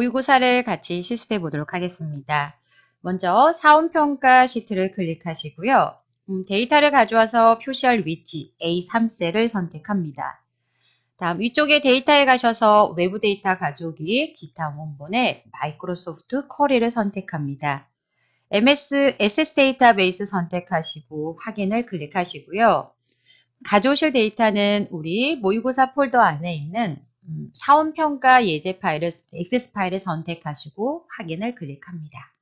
모의고사를 같이 실습해 보도록 하겠습니다. 먼저 사원평가 시트를 클릭하시고요. 음, 데이터를 가져와서 표시할 위치 A3셀을 선택합니다. 다음 위쪽에 데이터에 가셔서 외부 데이터 가져오기 기타 원본에 마이크로소프트 커리를 선택합니다. MS SS 데이터베이스 선택하시고 확인을 클릭하시고요. 가져오실 데이터는 우리 모의고사 폴더 안에 있는 음, 사원평가 예제 파일을 액세스 파일을 선택하시고 확인을 클릭합니다.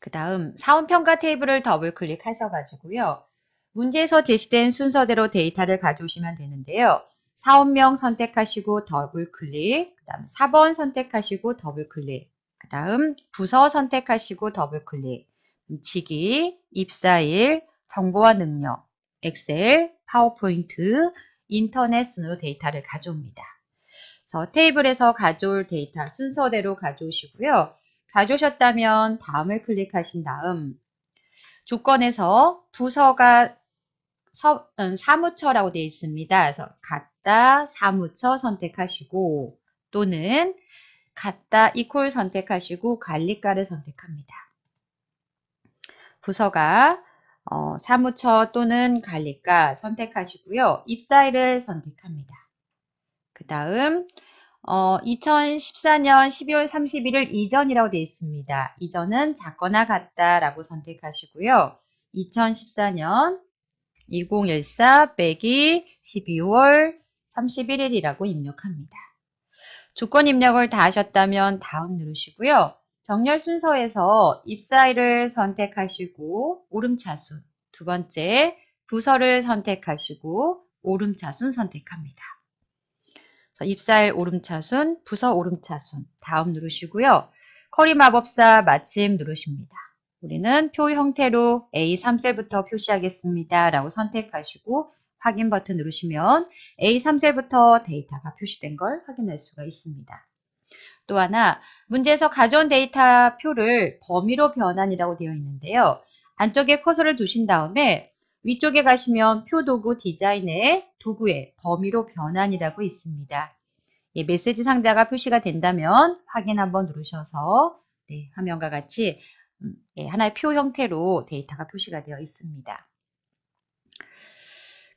그 다음 사원평가 테이블을 더블 클릭하셔가지고요. 문제에서 제시된 순서대로 데이터를 가져오시면 되는데요. 사원명 선택하시고 더블 클릭, 그 다음 4번 선택하시고 더블 클릭, 그 다음 부서 선택하시고 더블 클릭, 음, 직위, 입사일, 정보와 능력, 엑셀, 파워포인트, 인터넷 순으로 데이터를 가져옵니다. 그래서 테이블에서 가져올 데이터 순서대로 가져오시고요. 가져오셨다면 다음을 클릭하신 다음 조건에서 부서가 서, 음, 사무처라고 되어 있습니다. 그래서 갔다 사무처 선택하시고 또는 갔다 이퀄 선택하시고 관리가를 선택합니다. 부서가 어, 사무처 또는 관리과 선택하시고요. 입사일을 선택합니다. 그 다음 어, 2014년 12월 31일 이전이라고 되어 있습니다. 이전은 작거나 같다라고 선택하시고요. 2014년 2014 빼기 12월 31일이라고 입력합니다. 조건 입력을 다 하셨다면 다음 누르시고요. 정렬 순서에서 입사일을 선택하시고 오름차순, 두 번째 부서를 선택하시고 오름차순 선택합니다. 입사일 오름차순, 부서 오름차순 다음 누르시고요. 커리 마법사 마침 누르십니다. 우리는 표 형태로 A3셀부터 표시하겠습니다. 라고 선택하시고 확인 버튼 누르시면 A3셀부터 데이터가 표시된 걸 확인할 수가 있습니다. 또 하나 문제에서 가져온 데이터 표를 범위로 변환이라고 되어 있는데요. 안쪽에 커서를 두신 다음에 위쪽에 가시면 표 도구 디자인의 도구의 범위로 변환이라고 있습니다. 예, 메시지 상자가 표시가 된다면 확인 한번 누르셔서 네, 화면과 같이 음, 예, 하나의 표 형태로 데이터가 표시가 되어 있습니다.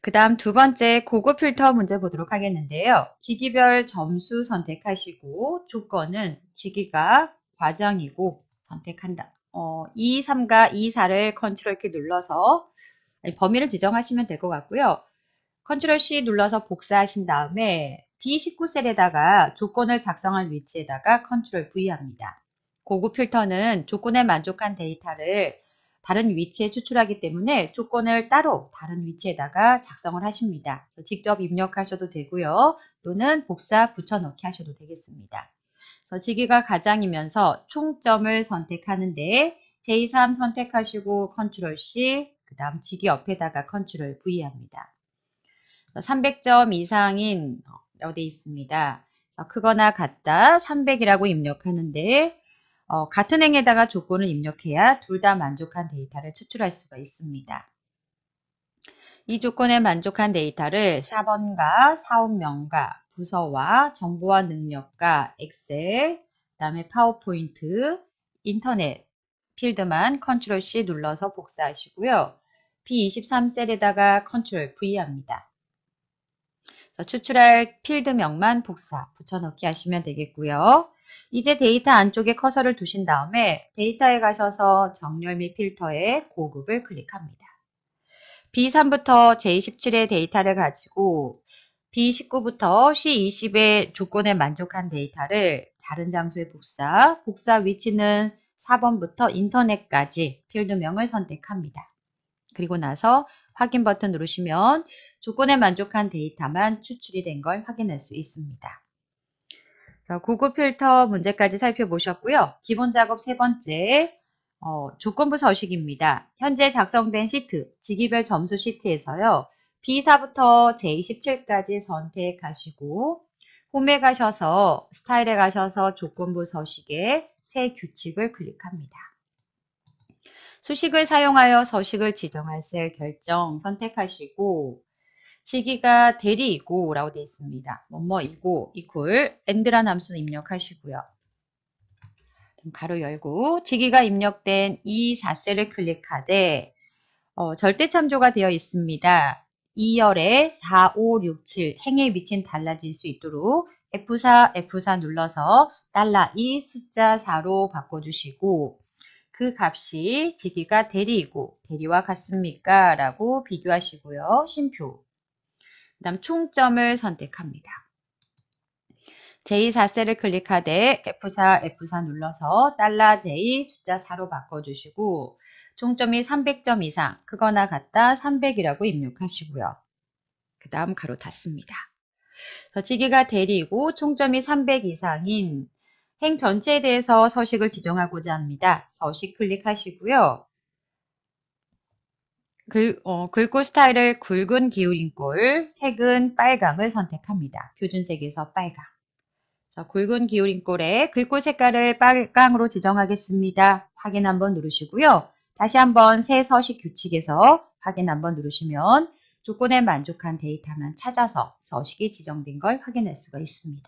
그 다음 두 번째 고급 필터 문제 보도록 하겠는데요. 직위별 점수 선택하시고 조건은 직위가 과정이고 선택한다. 어, 2, 3과 2, 4를 컨트롤 키 눌러서 아니, 범위를 지정하시면 될 것 같고요. 컨트롤 C 눌러서 복사하신 다음에 D19셀에다가 조건을 작성할 위치에다가 컨트롤 V 합니다. 고급 필터는 조건에 만족한 데이터를 다른 위치에 추출하기 때문에 조건을 따로 다른 위치에다가 작성을 하십니다. 직접 입력하셔도 되고요. 또는 복사 붙여넣기 하셔도 되겠습니다. 저치기가 가장이면서 총점을 선택하는데 J3 선택하시고 컨트롤 C, 그 다음 지기 옆에다가 컨트롤 V 합니다. 300점 이상인 어디 있습니다. 크거나 같다 300이라고 입력하는데 어, 같은 행에다가 조건을 입력해야 둘 다 만족한 데이터를 추출할 수가 있습니다. 이 조건에 만족한 데이터를 4번과 사업명과 부서와 정보와 능력과 엑셀, 그 다음에 파워포인트, 인터넷 필드만 컨트롤 C 눌러서 복사하시고요. p 2 3 셀에다가 컨트롤 V 합니다. 추출할 필드명만 복사, 붙여넣기 하시면 되겠고요. 이제 데이터 안쪽에 커서를 두신 다음에 데이터에 가셔서 정렬 및 필터에 고급을 클릭합니다. B3부터 J17의 데이터를 가지고 B19부터 C20의 조건에 만족한 데이터를 다른 장소에 복사, 복사 위치는 4번부터 인터넷까지 필드명을 선택합니다. 그리고 나서 확인 버튼 누르시면 조건에 만족한 데이터만 추출이 된 걸 확인할 수 있습니다. 자, 고급 필터 문제까지 살펴보셨고요. 기본 작업 세 번째, 어, 조건부 서식입니다. 현재 작성된 시트, 직위별 점수 시트에서요. B4부터 J17까지 선택하시고 홈에 가셔서 스타일에 가셔서 조건부 서식에새 규칙을 클릭합니다. 수식을 사용하여 서식을 지정할 셀 결정 선택하시고 시기가 대리이고 라고 되어 있습니다. 뭐뭐이고 이퀄 엔드란 함수는 입력하시고요. 가로 열고 지기가 입력된 이 4셀을 클릭하되 어, 절대 참조가 되어 있습니다. 2열에 4, 5, 6, 7행에위치 달라질 수 있도록 F4, F4 눌러서 달러 이 숫자 4로 바꿔주시고 그 값이 지기가 대리이고 대리와 같습니까? 라고 비교하시고요. 심표 그 다음 총점을 선택합니다. J4셀을 클릭하되 F4, F4 눌러서 달러 J 숫자 4로 바꿔주시고 총점이 300점 이상, 크거나 같다 300이라고 입력하시고요. 그 다음 가로 닫습니다. 저치기가 대리이고 총점이 300 이상인 행 전체에 대해서 서식을 지정하고자 합니다. 서식 클릭하시고요. 글, 어, 글꼴 스타일을 굵은 기울인 꼴, 색은 빨강을 선택합니다. 표준색에서 빨강. 자, 굵은 기울인 꼴에 글고 색깔을 빨강으로 지정하겠습니다. 확인 한번 누르시고요. 다시 한번 새 서식 규칙에서 확인 한번 누르시면 조건에 만족한 데이터만 찾아서 서식이 지정된 걸 확인할 수가 있습니다.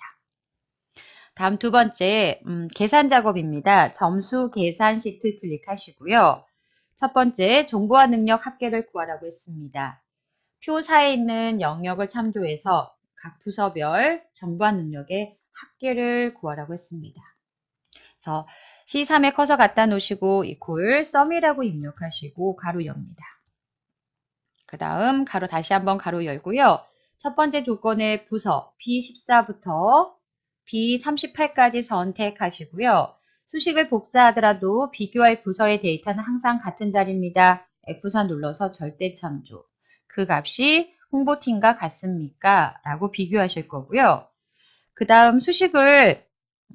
다음 두 번째 음, 계산 작업입니다. 점수 계산 시트 클릭하시고요. 첫 번째, 정보와 능력 합계를 구하라고 했습니다. 표사에 있는 영역을 참조해서 각 부서별 정보와 능력의 합계를 구하라고 했습니다. 그래서 C3에 커서 갖다 놓으시고 이콜 썸이라고 입력하시고 가로 엽니다. 그 다음 가로 다시 한번 가로 열고요. 첫 번째 조건의 부서 B14부터 B38까지 선택하시고요. 수식을 복사하더라도 비교할 부서의 데이터는 항상 같은 자리입니다. F4 눌러서 절대 참조. 그 값이 홍보팀과 같습니까? 라고 비교하실 거고요. 그 다음 수식을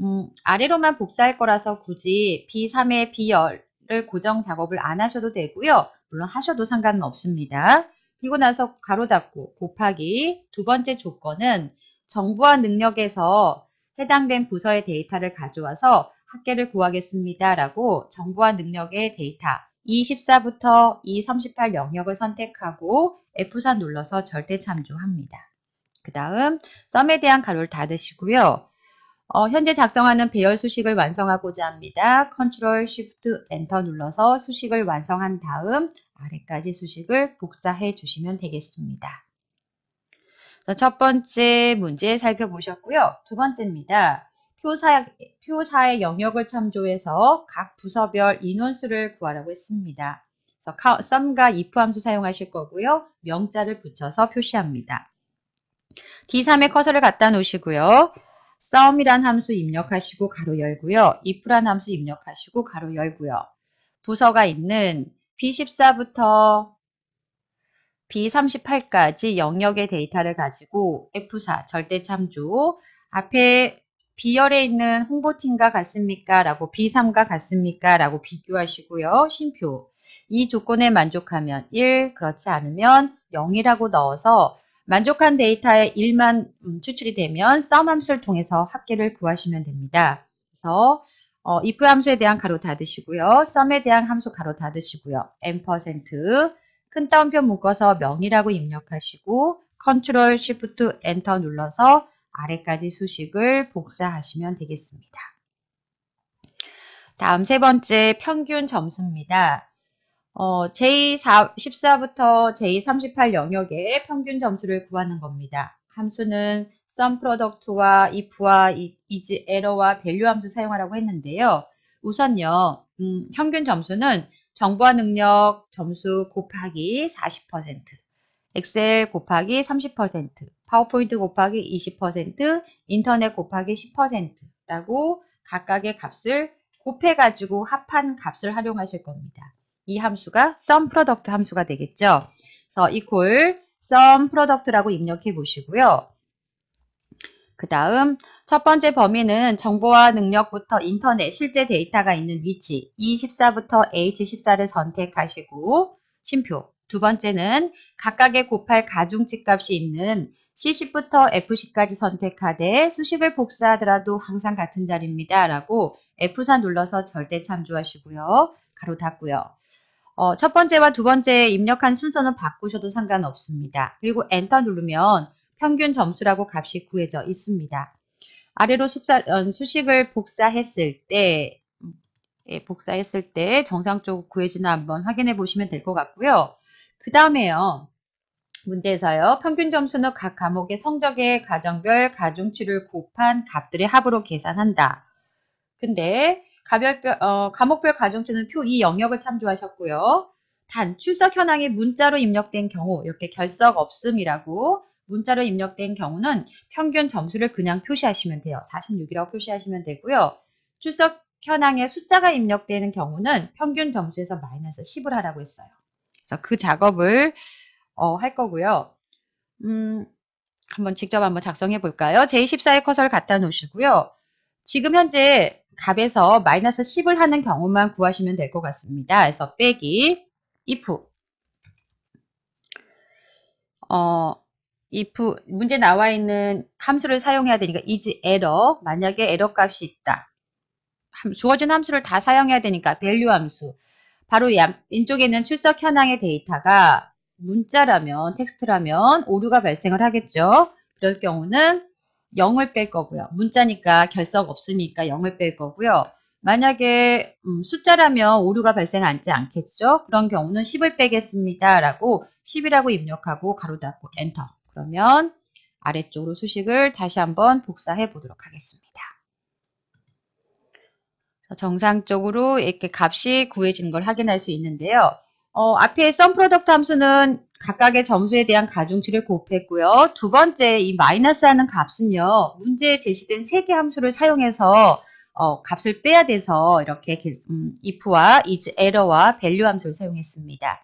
음, 아래로만 복사할 거라서 굳이 B3의 B열을 고정 작업을 안 하셔도 되고요. 물론 하셔도 상관은 없습니다. 그리고 나서 가로 닫고 곱하기 두 번째 조건은 정보와 능력에서 해당된 부서의 데이터를 가져와서 학계를 구하겠습니다라고 정보화 능력의 데이터 2 4부터 E38 영역을 선택하고 F4 눌러서 절대 참조합니다. 그 다음 썸에 대한 가로를 닫으시고요. 어, 현재 작성하는 배열 수식을 완성하고자 합니다. 컨트롤 쉬프트 엔터 눌러서 수식을 완성한 다음 아래까지 수식을 복사해 주시면 되겠습니다. 첫 번째 문제 살펴보셨고요. 두 번째입니다. 표사, 표사의 영역을 참조해서 각 부서별 인원수를 구하라고 했습니다. 그래서 썸과 if 함수 사용하실 거고요. 명자를 붙여서 표시합니다. d 3의 커서를 갖다 놓으시고요. 썸이란 함수 입력하시고 가로 열고요. if란 함수 입력하시고 가로 열고요. 부서가 있는 B14부터 B38까지 영역의 데이터를 가지고 F4 절대 참조 앞에 비열에 있는 홍보팀과 같습니까? 라고 B3과 같습니까? 라고 비교하시고요. 심표. 이 조건에 만족하면 1, 그렇지 않으면 0이라고 넣어서 만족한 데이터에 1만 음, 추출이 되면 썸 함수를 통해서 합계를 구하시면 됩니다. 그래서 어, if 함수에 대한 가로 닫으시고요. 썸에 대한 함수 가로 닫으시고요. m 큰 따옴표 묶어서 명이라고 입력하시고 컨트롤 시프트 엔터 눌러서 아래까지 수식을 복사하시면 되겠습니다. 다음 세 번째 평균 점수입니다. 어, J14부터 J38 영역의 평균 점수를 구하는 겁니다. 함수는 sum product와 if와 is error와 value 함수 사용하라고 했는데요. 우선요. 음, 평균 점수는 정보화 능력 점수 곱하기 40% 엑셀 곱하기 30%, 파워포인트 곱하기 20%, 인터넷 곱하기 10%라고 각각의 값을 곱해가지고 합한 값을 활용하실 겁니다. 이 함수가 sum product 함수가 되겠죠. 그래서 equal sum product라고 입력해 보시고요. 그 다음 첫 번째 범위는 정보와 능력부터 인터넷 실제 데이터가 있는 위치 E14부터 H14를 선택하시고 심표 두 번째는 각각의 곱할 가중치값이 있는 c 1부터 f 1까지 선택하되 수식을 복사하더라도 항상 같은 자리입니다. 라고 F4 눌러서 절대 참조하시고요. 가로 닫고요. 어, 첫 번째와 두번째 입력한 순서는 바꾸셔도 상관없습니다. 그리고 엔터 누르면 평균 점수라고 값이 구해져 있습니다. 아래로 숙사, 어, 수식을 복사했을 때 음, 예, 복사했을 때 정상적으로 구해지나 한번 확인해 보시면 될 것 같고요. 그 다음에요. 문제에서요. 평균 점수는 각 과목의 성적의 가정별 가중치를 곱한 값들의 합으로 계산한다. 근데 가별별, 어, 과목별 가중치는 표 이 영역을 참조하셨고요. 단 출석 현황에 문자로 입력된 경우 이렇게 결석 없음이라고 문자로 입력된 경우는 평균 점수를 그냥 표시하시면 돼요. 46이라고 표시하시면 되고요. 출석 현황에 숫자가 입력되는 경우는 평균 점수에서 마이너스 10을 하라고 했어요. 그래서 그 작업을 어, 할 거고요. 음, 한번 직접 한번 작성해 볼까요? 제14의 커서를 갖다 놓으시고요. 지금 현재 값에서 마이너스 10을 하는 경우만 구하시면 될 것 같습니다. 그래서 빼기 if 어, if 문제 나와 있는 함수를 사용해야 되니까 is error 만약에 에러 값이 있다. 주어진 함수를 다 사용해야 되니까 value 함수 바로 왼쪽에는 출석 현황의 데이터가 문자라면 텍스트라면 오류가 발생을 하겠죠. 그럴 경우는 0을 뺄 거고요. 문자니까 결석 없으니까 0을 뺄 거고요. 만약에 음, 숫자라면 오류가 발생하지 않겠죠. 그런 경우는 10을 빼겠습니다. 라고 10이라고 입력하고 가로 닫고 엔터. 그러면 아래쪽으로 수식을 다시 한번 복사해 보도록 하겠습니다. 정상적으로 이렇게 값이 구해진 걸 확인할 수 있는데요. 어, 앞에 sum product 함수는 각각의 점수에 대한 가중치를 곱했고요. 두 번째 이 마이너스 하는 값은요. 문제에 제시된 세 개 함수를 사용해서 어, 값을 빼야 돼서 이렇게 음, if와 is, error와 value 함수를 사용했습니다.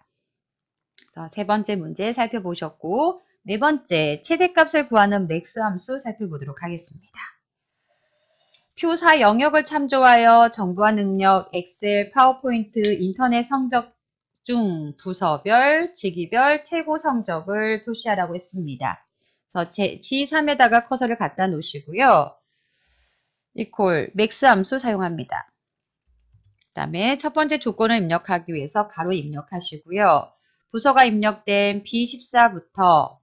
세 번째 문제 살펴보셨고 네 번째 최대값을 구하는 max 함수 살펴보도록 하겠습니다. 표사 영역을 참조하여 정보화 능력, 엑셀, 파워포인트, 인터넷 성적 중 부서별, 직위별 최고 성적을 표시하라고 했습니다. 그래 G3에다가 커서를 갖다 놓으시고요. 이퀄 맥스 함수 사용합니다. 그 다음에 첫 번째 조건을 입력하기 위해서 가로 입력하시고요. 부서가 입력된 B14부터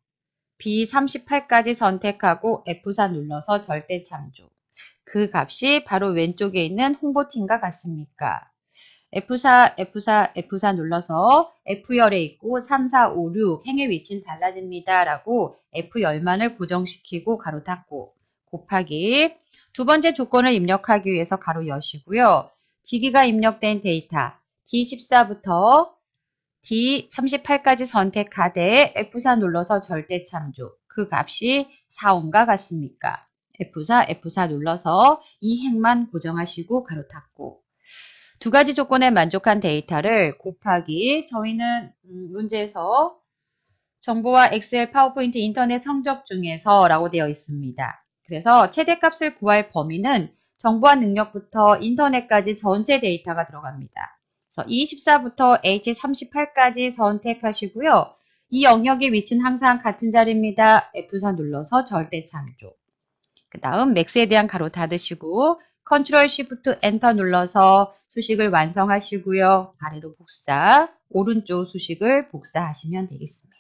B38까지 선택하고 F4 눌러서 절대 참조. 그 값이 바로 왼쪽에 있는 홍보팀과 같습니까? F4, F4, F4 눌러서 F열에 있고 3, 4, 5, 6 행의 위치는 달라집니다. 라고 F열만을 고정시키고 가로 닫고 곱하기 두 번째 조건을 입력하기 위해서 가로 여시고요. 지기가 입력된 데이터 D14부터 D38까지 선택하되 F4 눌러서 절대 참조 그 값이 4온과 같습니까? F4, F4 눌러서 이 행만 고정하시고 가로 닫고 두 가지 조건에 만족한 데이터를 곱하기 저희는 음, 문제에서 정보와 엑셀, 파워포인트, 인터넷 성적 중에서 라고 되어 있습니다. 그래서 최대값을 구할 범위는 정보와 능력부터 인터넷까지 전체 데이터가 들어갑니다. 그래서 E14부터 H38까지 선택하시고요. 이 영역의 위치는 항상 같은 자리입니다. F4 눌러서 절대 창조 그 다음 맥스에 대한 가로 닫으시고 컨트롤 쉬프트 엔터 눌러서 수식을 완성하시고요. 아래로 복사, 오른쪽 수식을 복사하시면 되겠습니다.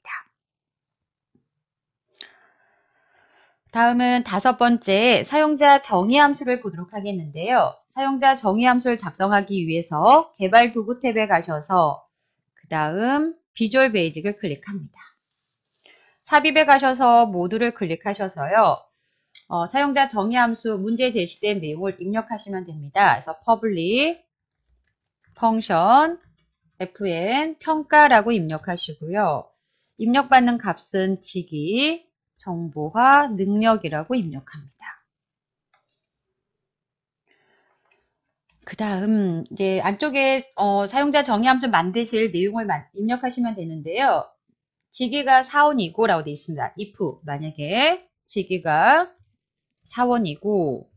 다음은 다섯 번째 사용자 정의 함수를 보도록 하겠는데요. 사용자 정의 함수를 작성하기 위해서 개발 도구 탭에 가셔서 그 다음 비주얼 베이직을 클릭합니다. 삽입에 가셔서 모두를 클릭하셔서요. 어, 사용자 정의 함수 문제 제시된 내용을 입력하시면 됩니다. 그래서 public function fn 평가라고 입력하시고요. 입력받는 값은 직위, 정보화, 능력이라고 입력합니다. 그 다음 이제 안쪽에 어, 사용자 정의 함수 만드실 내용을 만, 입력하시면 되는데요. 직위가 사원이고 라고 되어 있습니다. if 만약에 직위가 사원이고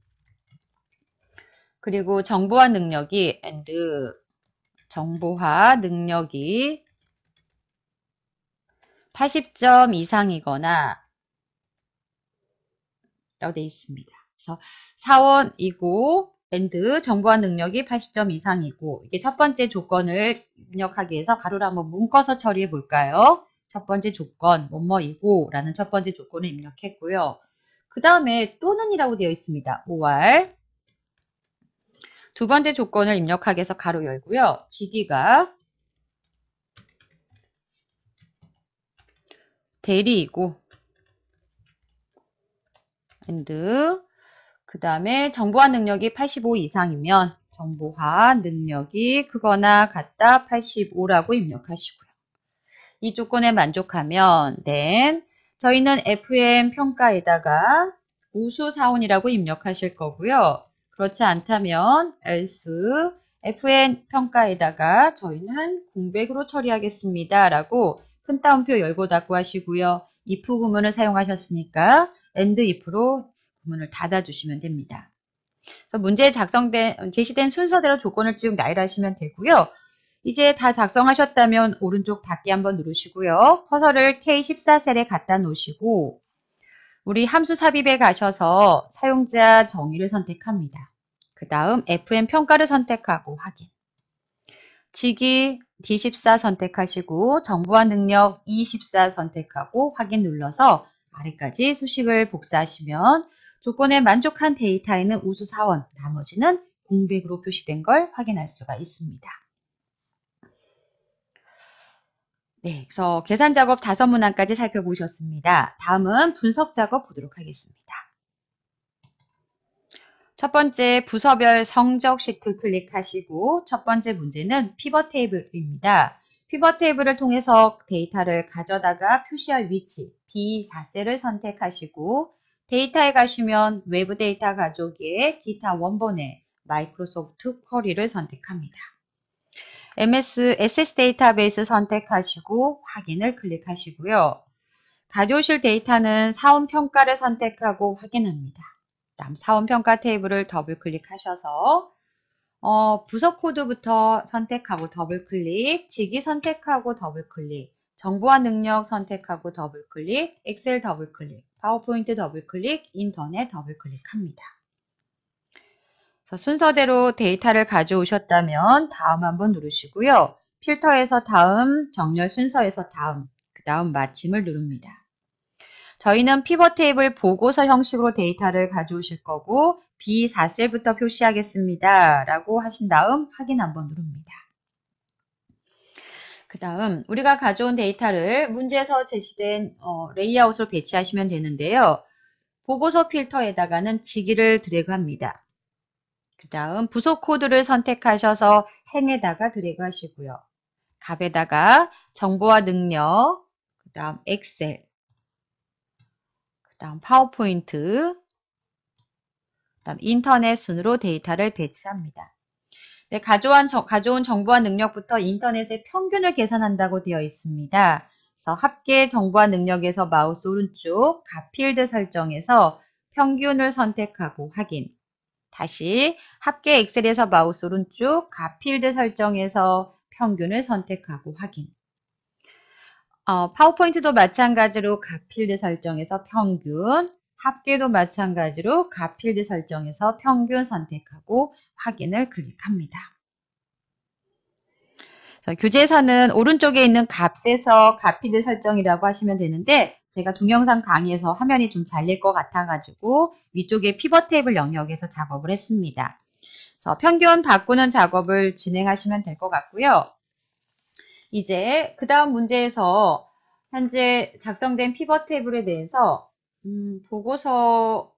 그리고 정보화 능력이 and 정보화 능력이 80점 이상이거나 라고 되어 있습니다. 그래서 사원이고 밴드 정보화 능력이 80점 이상이고 이게 첫 번째 조건을 입력하기 위해서 가로를 한번 묶어서 처리해 볼까요? 첫 번째 조건 뭐뭐이고 라는 첫 번째 조건을 입력했고요. 그 다음에 또는이라고 되어 있습니다. 5알 두 번째 조건을 입력하기위 해서 가로 열고요. 직위가 대리이고 and 그 다음에 정보화 능력이 85 이상이면 정보화 능력이 그거나 같다 85라고 입력하시고요. 이 조건에 만족하면 then 저희는 FM 평가에다가 우수 사원이라고 입력하실 거고요. 그렇지 않다면 else FN 평가에다가 저희는 공백으로 처리하겠습니다. 라고 큰 따옴표 열고 닫고 하시고요. if 구문을 사용하셨으니까 and if로 구문을 닫아주시면 됩니다. 그래서 문제에 작성된 제시된 순서대로 조건을 쭉 나열하시면 되고요. 이제 다 작성하셨다면 오른쪽 닫기 한번 누르시고요. 커서를 K14셀에 갖다 놓으시고 우리 함수 삽입에 가셔서 사용자 정의를 선택합니다. 그 다음 FM 평가를 선택하고 확인. 직위 D14 선택하시고 정보화 능력 E14 선택하고 확인 눌러서 아래까지 수식을 복사하시면 조건에 만족한 데이터에는 우수 사원, 나머지는 공백으로 표시된 걸 확인할 수가 있습니다. 네, 그래서 계산 작업 다섯 문항까지 살펴보셨습니다. 다음은 분석 작업 보도록 하겠습니다. 첫 번째 부서별 성적 시트 클릭하시고 첫 번째 문제는 피벗 테이블입니다. 피벗 테이블을 통해서 데이터를 가져다가 표시할 위치 B4셀을 선택하시고 데이터에 가시면 외부 데이터 가족의 기타 원본에 마이크로소프트 쿼리를 선택합니다. MS, SS 데이터베이스 선택하시고 확인을 클릭하시고요. 가져오실 데이터는 사원 평가를 선택하고 확인합니다. 다음 사원 평가 테이블을 더블 클릭하셔서 어, 부서 코드부터 선택하고 더블 클릭, 직위 선택하고 더블 클릭, 정보와 능력 선택하고 더블 클릭, 엑셀 더블 클릭, 파워포인트 더블 클릭, 인터넷 더블 클릭합니다. 순서대로 데이터를 가져오셨다면 다음 한번 누르시고요. 필터에서 다음, 정렬 순서에서 다음, 그 다음 마침을 누릅니다. 저희는 피벗 테이블 보고서 형식으로 데이터를 가져오실 거고 B4셀부터 표시하겠습니다. 라고 하신 다음 확인 한번 누릅니다. 그 다음 우리가 가져온 데이터를 문제에서 제시된 어, 레이아웃으로 배치하시면 되는데요. 보고서 필터에다가는 직위를 드래그합니다. 그 다음 부속 코드를 선택하셔서 행에다가 드래그 하시고요. 값에다가 정보와 능력, 그 다음 엑셀, 그 다음 파워포인트, 그 다음 인터넷 순으로 데이터를 배치합니다. 네, 가져온, 저, 가져온 정보와 능력부터 인터넷의 평균을 계산한다고 되어 있습니다. 그래서 합계 정보와 능력에서 마우스 오른쪽 가필드 설정에서 평균을 선택하고 확인. 다시 합계 엑셀에서 마우스 오른쪽 가필드 설정에서 평균을 선택하고 확인. 어, 파워포인트도 마찬가지로 가필드 설정에서 평균, 합계도 마찬가지로 가필드 설정에서 평균 선택하고 확인을 클릭합니다. 자, 교재에서는 오른쪽에 있는 값에서 가피드 설정이라고 하시면 되는데 제가 동영상 강의에서 화면이 좀 잘릴 것 같아가지고 위쪽에 피벗 테이블 영역에서 작업을 했습니다. 그래서 평균 바꾸는 작업을 진행하시면 될 것 같고요. 이제 그 다음 문제에서 현재 작성된 피벗 테이블에 대해서 음, 보고서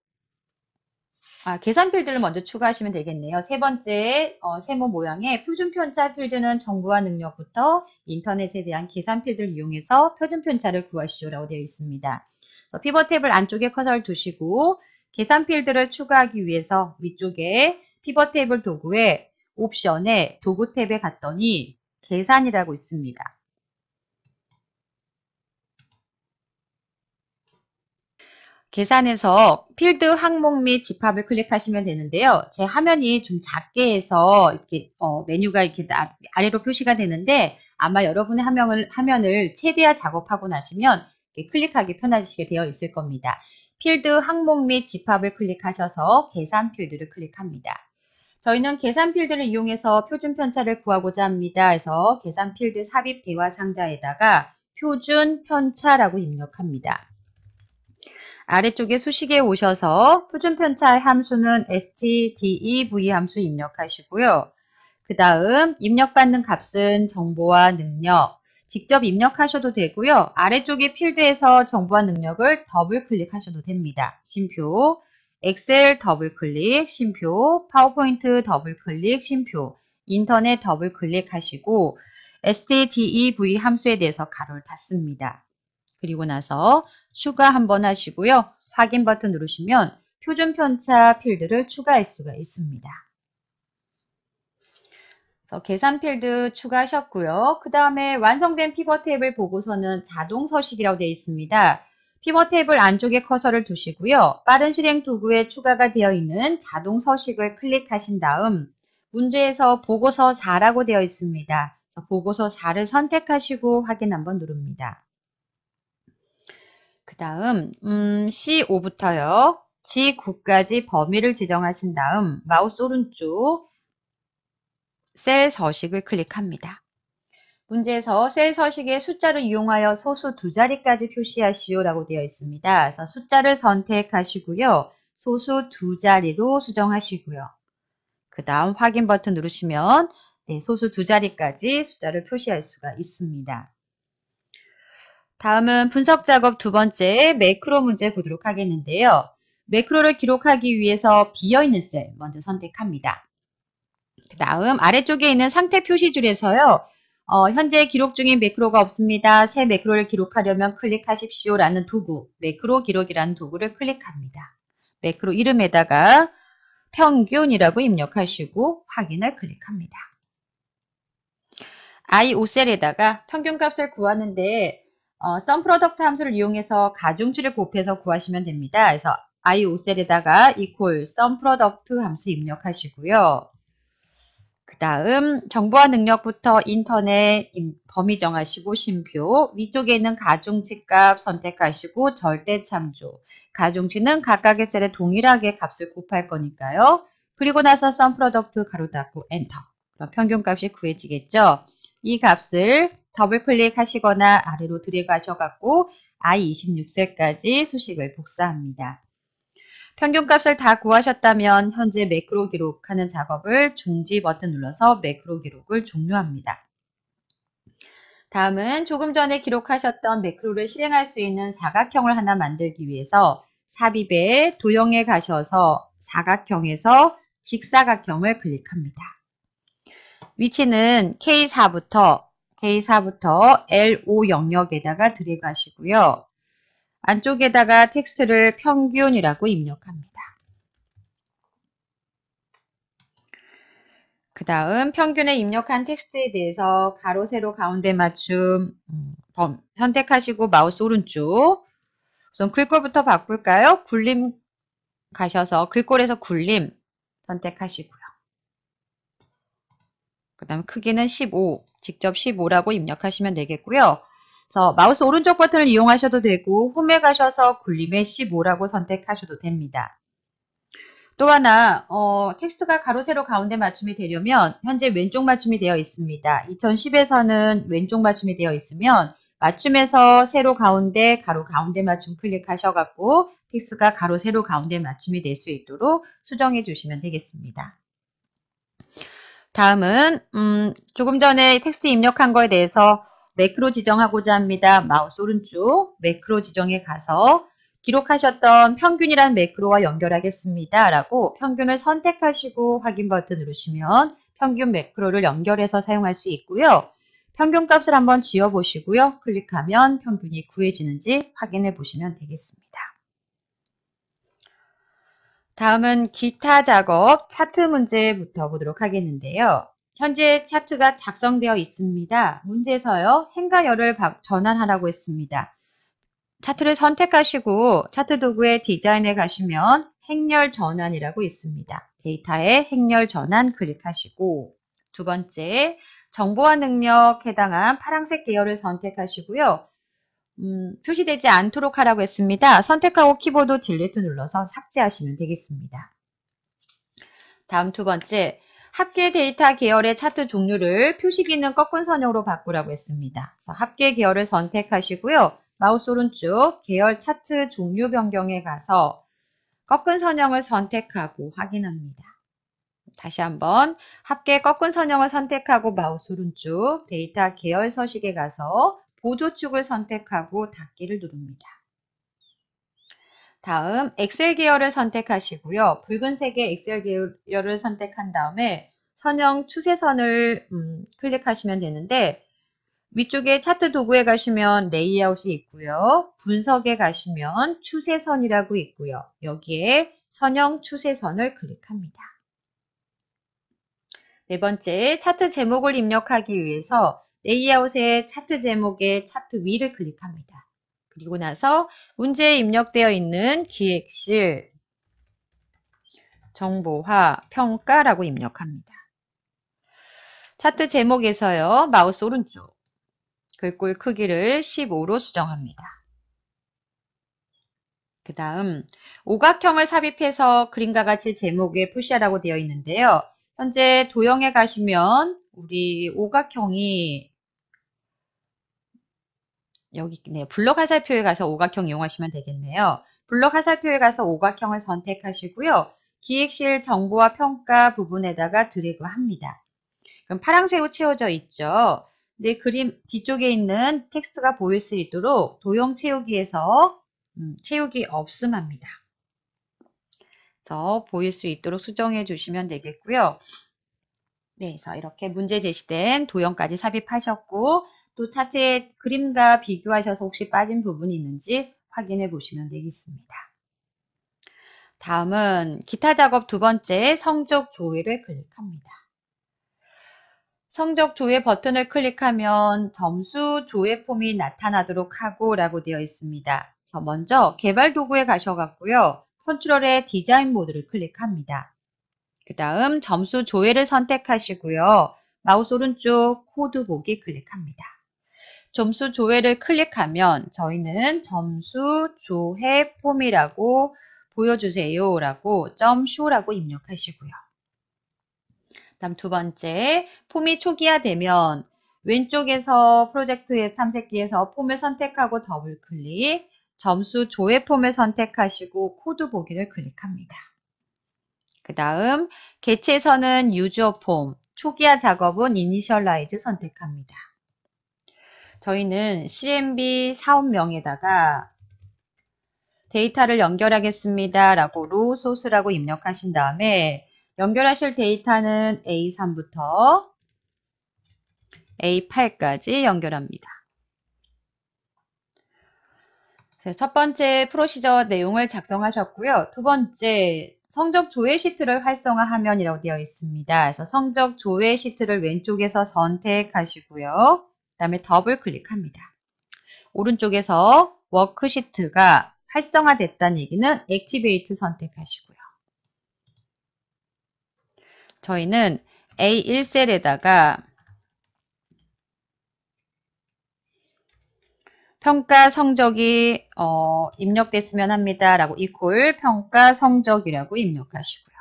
아, 계산 필드를 먼저 추가하시면 되겠네요. 세 번째 어, 세모 모양의 표준 편차 필드는 정보화 능력부터 인터넷에 대한 계산 필드를 이용해서 표준 편차를 구하시오라고 되어 있습니다. 어, 피벗 탭을 안쪽에 커서를 두시고 계산 필드를 추가하기 위해서 위쪽에 피벗 탭을 도구에 옵션에 도구 탭에 갔더니 계산이라고 있습니다. 계산해서 필드 항목 및 집합을 클릭하시면 되는데요. 제 화면이 좀 작게 해서 이렇게 어, 메뉴가 이렇게 아래로 표시가 되는데 아마 여러분의 화면을, 화면을 최대화 작업하고 나시면 클릭하기 편하시게 되어 있을 겁니다. 필드 항목 및 집합을 클릭하셔서 계산 필드를 클릭합니다. 저희는 계산 필드를 이용해서 표준 편차를 구하고자 합니다. 해서 계산 필드 삽입 대화 상자에다가 표준 편차라고 입력합니다. 아래쪽에 수식에 오셔서 표준편차의 함수는 stdev 함수 입력하시고요. 그 다음 입력받는 값은 정보와 능력 직접 입력하셔도 되고요. 아래쪽에 필드에서 정보와 능력을 더블 클릭하셔도 됩니다. 심표 엑셀 더블 클릭 심표 파워포인트 더블 클릭 심표 인터넷 더블 클릭하시고 stdev 함수에 대해서 가로를 닫습니다. 그리고 나서 추가 한번 하시고요. 확인 버튼 누르시면 표준 편차 필드를 추가할 수가 있습니다. 그래서 계산 필드 추가하셨고요. 그 다음에 완성된 피벗 탭을 보고서는 자동 서식이라고 되어 있습니다. 피벗 탭을 안쪽에 커서를 두시고요. 빠른 실행 도구에 추가가 되어 있는 자동 서식을 클릭하신 다음 문제에서 보고서 4라고 되어 있습니다. 보고서 4를 선택하시고 확인 한번 누릅니다. 그 다음 음, C5부터요. G9까지 범위를 지정하신 다음 마우스 오른쪽 셀 서식을 클릭합니다. 문제에서 셀 서식의 숫자를 이용하여 소수 두 자리까지 표시하시오 라고 되어 있습니다. 그래서 숫자를 선택하시고요. 소수 두 자리로 수정하시고요. 그 다음 확인 버튼 누르시면 네, 소수 두 자리까지 숫자를 표시할 수가 있습니다. 다음은 분석 작업 두 번째 매크로 문제 보도록 하겠는데요. 매크로를 기록하기 위해서 비어있는 셀 먼저 선택합니다. 그 다음 아래쪽에 있는 상태 표시 줄에서요. 어, 현재 기록 중인 매크로가 없습니다. 새 매크로를 기록하려면 클릭하십시오 라는 도구, 매크로 기록이라는 도구를 클릭합니다. 매크로 이름에다가 평균이라고 입력하시고 확인을 클릭합니다. I5셀에다가 평균값을 구하는데 어, 썸 프로덕트 함수를 이용해서 가중치를 곱해서 구하시면 됩니다. 그래서 i5셀에다가 equal sum product 함수 입력하시고요. 그 다음 정보화 능력부터 인터넷 범위 정하시고 심표 위쪽에 있는 가중치 값 선택하시고 절대 참조 가중치는 각각의 셀에 동일하게 값을 곱할 거니까요. 그리고 나서 sum product 가로 닫고 엔터 그럼 평균값이 구해지겠죠. 이 값을 더블 클릭하시거나 아래로 들어가셔갖고 i 2 6세까지 수식을 복사합니다. 평균값을 다 구하셨다면 현재 매크로 기록하는 작업을 중지 버튼 눌러서 매크로 기록을 종료합니다. 다음은 조금 전에 기록하셨던 매크로를 실행할 수 있는 사각형을 하나 만들기 위해서 삽입에 도형에 가셔서 사각형에서 직사각형을 클릭합니다. 위치는 K4부터 K4부터 L5 영역에다가 드래그 하시고요. 안쪽에다가 텍스트를 평균이라고 입력합니다. 그 다음 평균에 입력한 텍스트에 대해서 가로, 세로, 가운데 맞춤 음, 범, 선택하시고 마우스 오른쪽 우선 글꼴부터 바꿀까요? 굴림 가셔서 글꼴에서 굴림 선택하시고요. 그 다음에 크기는 15, 직접 15라고 입력하시면 되겠고요. 그래서 마우스 오른쪽 버튼을 이용하셔도 되고 홈에 가셔서 굴림의 15라고 선택하셔도 됩니다. 또 하나 어, 텍스트가 가로 세로 가운데 맞춤이 되려면 현재 왼쪽 맞춤이 되어 있습니다. 2010에서는 왼쪽 맞춤이 되어 있으면 맞춤에서 세로 가운데 가로 가운데 맞춤 클릭하셔갖고 텍스트가 가로 세로 가운데 맞춤이 될 수 있도록 수정해 주시면 되겠습니다. 다음은 음, 조금 전에 텍스트 입력한 거에 대해서 매크로 지정하고자 합니다. 마우스 오른쪽 매크로 지정에 가서 기록하셨던 평균이란 매크로와 연결하겠습니다. 라고 평균을 선택하시고 확인 버튼 누르시면 평균 매크로를 연결해서 사용할 수 있고요. 평균 값을 한번 지어보시고요. 클릭하면 평균이 구해지는지 확인해 보시면 되겠습니다. 다음은 기타 작업 차트 문제부터 보도록 하겠는데요. 현재 차트가 작성되어 있습니다. 문제에서요. 행과 열을 전환하라고 했습니다. 차트를 선택하시고 차트 도구의 디자인에 가시면 행렬 전환이라고 있습니다. 데이터에행렬 전환 클릭하시고 두 번째 정보화 능력 해당한 파란색 계열을 선택하시고요. 음, 표시되지 않도록 하라고 했습니다. 선택하고 키보드 딜리트 눌러서 삭제하시면 되겠습니다. 다음 두 번째, 합계 데이터 계열의 차트 종류를 표시 기능 꺾은 선형으로 바꾸라고 했습니다. 합계 계열을 선택하시고요. 마우스 오른쪽 계열 차트 종류 변경에 가서 꺾은 선형을 선택하고 확인합니다. 다시 한번 합계 꺾은 선형을 선택하고 마우스 오른쪽 데이터 계열 서식에 가서 보조축을 선택하고 닫기를 누릅니다. 다음 엑셀 계열을 선택하시고요. 붉은색의 엑셀 계열을 선택한 다음에 선형 추세선을 음, 클릭하시면 되는데 위쪽에 차트 도구에 가시면 레이아웃이 있고요. 분석에 가시면 추세선이라고 있고요. 여기에 선형 추세선을 클릭합니다. 네 번째, 차트 제목을 입력하기 위해서 레이아웃의 차트 제목의 차트 위를 클릭합니다. 그리고 나서 문제에 입력되어 있는 기획실, 정보화, 평가라고 입력합니다. 차트 제목에서요. 마우스 오른쪽 글꼴 크기를 15로 수정합니다. 그 다음 오각형을 삽입해서 그림과 같이 제목에 표시하라고 되어 있는데요. 현재 도형에 가시면 우리 오각형이 여기 네 블럭 화살표에 가서 오각형 이용하시면 되겠네요. 블럭 화살표에 가서 오각형을 선택하시고요. 기획실 정보와 평가 부분에다가 드래그합니다. 그럼 파랑새우 채워져 있죠. 근데 그림 뒤쪽에 있는 텍스트가 보일 수 있도록 도형 채우기에서 음, 채우기 없음합니다. 그래서 보일 수 있도록 수정해 주시면 되겠고요. 네, 그래서 이렇게 문제 제시된 도형까지 삽입하셨고 또 차트의 그림과 비교하셔서 혹시 빠진 부분이 있는지 확인해 보시면 되겠습니다. 다음은 기타 작업 두 번째 성적 조회를 클릭합니다. 성적 조회 버튼을 클릭하면 점수 조회 폼이 나타나도록 하고 라고 되어 있습니다. 그래서 먼저 개발 도구에 가셔갖고요. 컨트롤의 디자인 모드를 클릭합니다. 그 다음 점수 조회를 선택하시고요. 마우스 오른쪽 코드 보기 클릭합니다. 점수 조회를 클릭하면 저희는 점수 조회 폼이라고 보여주세요 라고 점쇼라고 입력하시고요. 다음 두 번째 폼이 초기화되면 왼쪽에서 프로젝트의 탐색기에서 폼을 선택하고 더블 클릭 점수 조회 폼을 선택하시고 코드 보기를 클릭합니다. 그 다음 개체선은 유저 폼 초기화 작업은 이니셜라이즈 선택합니다. 저희는 CMB 사업명에다가 데이터를 연결하겠습니다. 라고 로 소스라고 입력하신 다음에 연결하실 데이터는 A3부터 A8까지 연결합니다. 네, 첫 번째 프로시저 내용을 작성하셨고요. 두 번째 성적 조회 시트를 활성화 화면이라고 되어 있습니다. 그래서 성적 조회 시트를 왼쪽에서 선택하시고요. 그 다음에 더블 클릭합니다. 오른쪽에서 워크시트가 활성화됐다는 얘기는 액티베이트 선택하시고요. 저희는 A1셀에다가 평가 성적이 어, 입력됐으면 합니다. 라고 이퀄 평가 성적이라고 입력하시고요.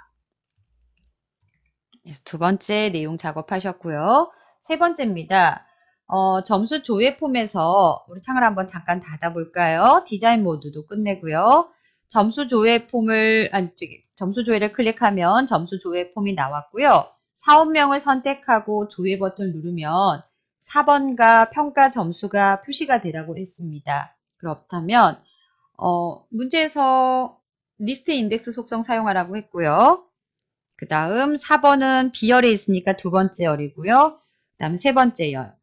두 번째 내용 작업하셨고요. 세 번째입니다. 어, 점수 조회 폼에서 우리 창을 한번 잠깐 닫아볼까요? 디자인 모드도 끝내고요. 점수 조회 폼을 아니 점수 조회를 클릭하면 점수 조회 폼이 나왔고요. 사업명을 선택하고 조회 버튼 누르면 4번과 평가 점수가 표시가 되라고 했습니다. 그렇다면 어, 문제에서 리스트 인덱스 속성 사용하라고 했고요. 그 다음 4번은 비열에 있으니까 두 번째 열이고요. 그 다음 세 번째 열.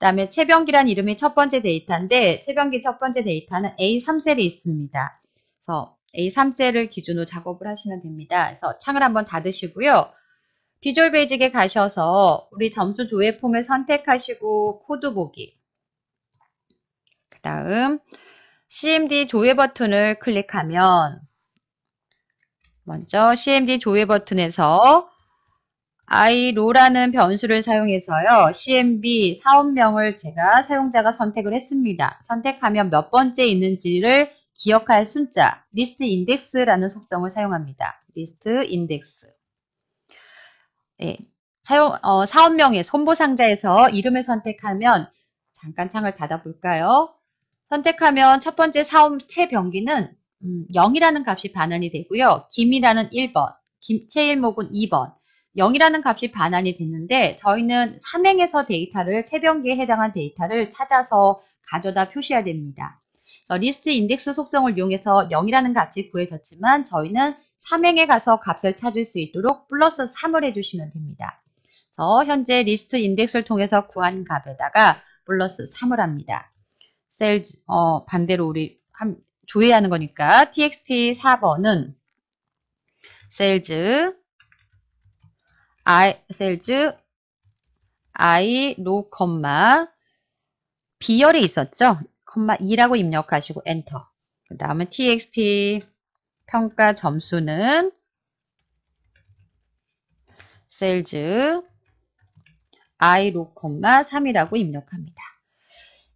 다음에 체변기란 이름이첫 번째 데이터인데 체변기 첫 번째 데이터는 A3셀이 있습니다. 그래서 A3셀을 기준으로 작업을 하시면 됩니다. 그래서 창을 한번 닫으시고요. 비주얼 베이직에 가셔서 우리 점수 조회 폼을 선택하시고 코드 보기 그 다음 CMD 조회 버튼을 클릭하면 먼저 CMD 조회 버튼에서 i r o 라는 변수를 사용해서요. CMB 사업명을 제가 사용자가 선택을 했습니다. 선택하면 몇 번째 있는지를 기억할 순자, 리스트 인덱스라는 속성을 사용합니다. 리스트 인덱스. 예, 사용, 어, 사업명의 선보 상자에서 이름을 선택하면 잠깐 창을 닫아볼까요? 선택하면 첫 번째 사업 체 병기는 음, 0이라는 값이 반환이 되고요. 김이라는 1번, 김, 체일목은 2번, 0이라는 값이 반환이 됐는데 저희는 삼행에서 데이터를 채변기에 해당한 데이터를 찾아서 가져다 표시해야 됩니다. 리스트 인덱스 속성을 이용해서 0이라는 값이 구해졌지만 저희는 삼행에 가서 값을 찾을 수 있도록 플러스 3을 해주시면 됩니다. 그래서 현재 리스트 인덱스를 통해서 구한 값에다가 플러스 3을 합니다. 셀 어, 반대로 우리 조회하는 거니까 txt 4번은 셀즈 I 셀즈 I 노 컴마 비열이 있었죠? 컴마 2라고 입력하시고 엔터. 그 다음에 txt 평가 점수는 셀즈 I 로 컴마 3이라고 입력합니다.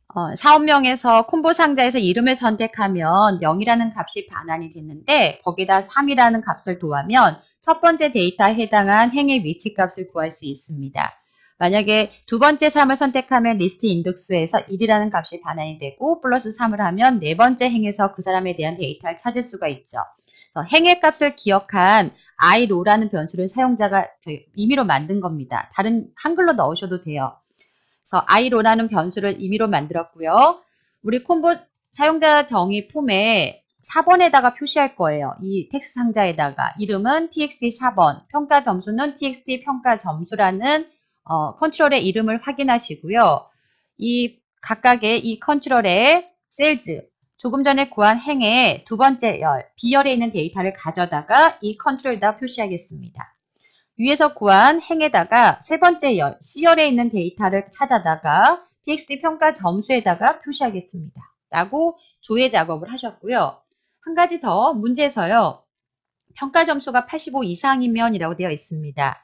어, 사업명에서 콤보 상자에서 이름을 선택하면 0이라는 값이 반환이 됐는데 거기다 3이라는 값을 도하면 첫 번째 데이터에 해당한 행의 위치값을 구할 수 있습니다. 만약에 두 번째 삶을 선택하면 리스트 인덱스에서 1이라는 값이 반환이 되고 플러스 3을 하면 네 번째 행에서 그 사람에 대한 데이터를 찾을 수가 있죠. 행의 값을 기억한 i 로라는 변수를 사용자가 임의로 만든 겁니다. 다른 한글로 넣으셔도 돼요. 그래서 i 로라는 변수를 임의로 만들었고요. 우리 콤보 사용자 정의 폼에 4번에다가 표시할 거예요. 이 텍스트 상자에다가 이름은 txt 4번, 평가 점수는 txt 평가 점수라는 어, 컨트롤의 이름을 확인하시고요. 이 각각의 이 컨트롤의 셀즈, 조금 전에 구한 행의 두 번째 열, B열에 있는 데이터를 가져다가 이 컨트롤에다 표시하겠습니다. 위에서 구한 행에다가 세 번째 열, C열에 있는 데이터를 찾아다가 txt 평가 점수에다가 표시하겠습니다. 라고 조회 작업을 하셨고요. 한 가지 더 문제에서요. 평가 점수가 85 이상이면 이라고 되어 있습니다.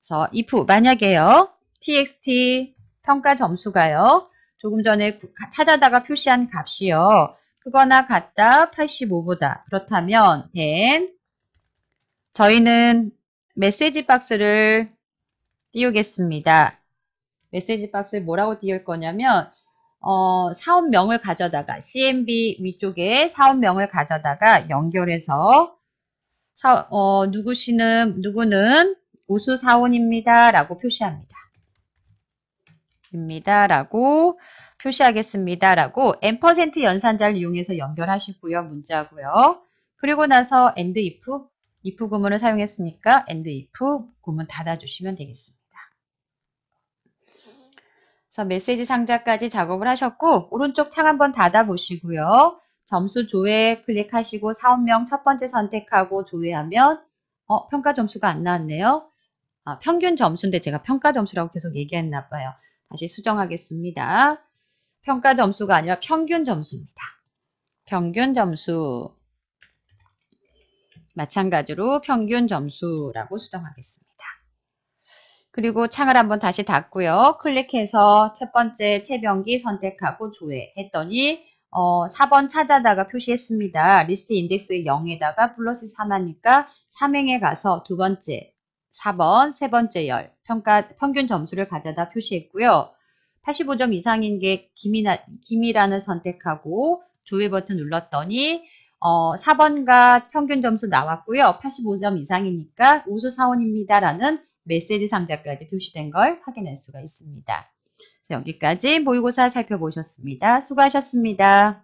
그래서 if 만약에요. txt 평가 점수가요. 조금 전에 찾아다가 표시한 값이요. 그거나 같다 85보다 그렇다면 then 저희는 메시지 박스를 띄우겠습니다. 메시지 박스를 뭐라고 띄울 거냐면 어, 사업명을 가져다가 CMB 위쪽에 사업명을 가져다가 연결해서 사, 어, 누구시는 누구는 우수 사원입니다라고 표시합니다. 입니다라고 표시하겠습니다라고 n% 연산자를 이용해서 연결하시고요. 문자고요. 그리고 나서 and if if 구문을 사용했으니까 and if 구문 닫아주시면 되겠습니다. 그래서 메시지 상자까지 작업을 하셨고 오른쪽 창 한번 닫아보시고요. 점수 조회 클릭하시고 사업명 첫 번째 선택하고 조회하면 어, 평가 점수가 안 나왔네요. 아, 평균 점수인데 제가 평가 점수라고 계속 얘기했나 봐요. 다시 수정하겠습니다. 평가 점수가 아니라 평균 점수입니다. 평균 점수 마찬가지로 평균 점수라고 수정하겠습니다. 그리고 창을 한번 다시 닫고요. 클릭해서 첫 번째 체변기 선택하고 조회 했더니 어, 4번 찾아다가 표시했습니다. 리스트 인덱스의 0에다가 플러스 3하니까 3행에 가서 두 번째, 4번, 세 번째 열, 평가, 평균 점수를 가져다 표시했고요. 85점 이상인 게 김이나, 김이라는 선택하고 조회 버튼 눌렀더니 어, 4번과 평균 점수 나왔고요. 85점 이상이니까 우수 사원입니다라는 메시지 상자까지 표시된 걸 확인할 수가 있습니다. 네, 여기까지 모의고사 살펴보셨습니다. 수고하셨습니다.